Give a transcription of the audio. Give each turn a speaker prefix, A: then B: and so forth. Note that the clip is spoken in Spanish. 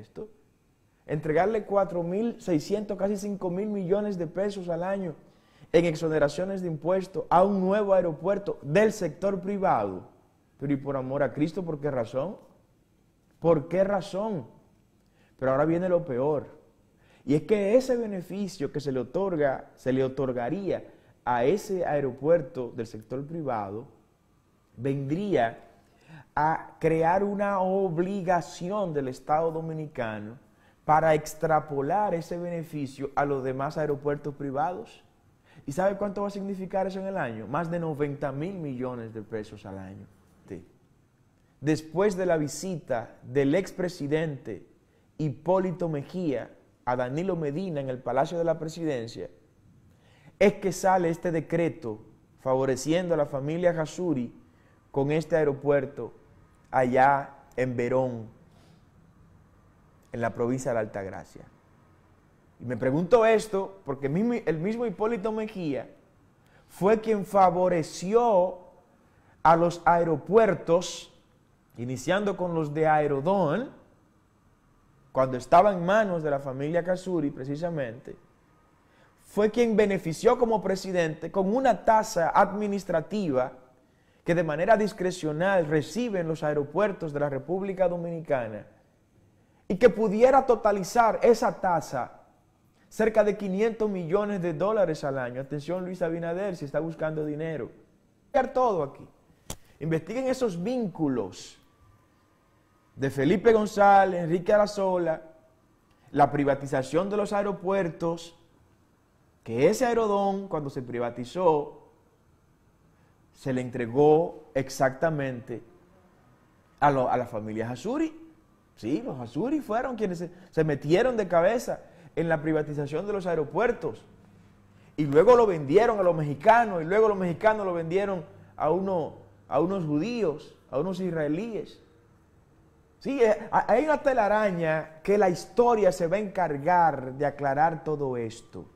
A: esto? Entregarle 4.600, casi 5.000 millones de pesos al año en exoneraciones de impuestos a un nuevo aeropuerto del sector privado. Pero y por amor a Cristo, ¿por qué razón? ¿Por qué razón? Pero ahora viene lo peor. Y es que ese beneficio que se le otorga, se le otorgaría a ese aeropuerto del sector privado, vendría crear una obligación del Estado Dominicano para extrapolar ese beneficio a los demás aeropuertos privados. ¿Y sabe cuánto va a significar eso en el año? Más de 90 mil millones de pesos al año. Después de la visita del expresidente Hipólito Mejía a Danilo Medina en el Palacio de la Presidencia, es que sale este decreto favoreciendo a la familia Jasuri con este aeropuerto allá en Verón, en la provincia de la Altagracia. Y me pregunto esto porque el mismo Hipólito Mejía fue quien favoreció a los aeropuertos, iniciando con los de Aerodón, cuando estaba en manos de la familia Casuri precisamente, fue quien benefició como presidente con una tasa administrativa que de manera discrecional reciben los aeropuertos de la República Dominicana y que pudiera totalizar esa tasa cerca de 500 millones de dólares al año. Atención Luis Abinader si está buscando dinero. Todo aquí. Investiguen esos vínculos de Felipe González, Enrique Arazola, la privatización de los aeropuertos, que ese aerodón, cuando se privatizó, se le entregó exactamente a, la a las familias Azuri. Sí, los Azuri fueron quienes se, metieron de cabeza en la privatización de los aeropuertos. Y luego lo vendieron a los mexicanos, y luego los mexicanos lo vendieron a, a unos judíos, a unos israelíes. Sí, eh, hay una telaraña que la historia se va a encargar de aclarar todo esto.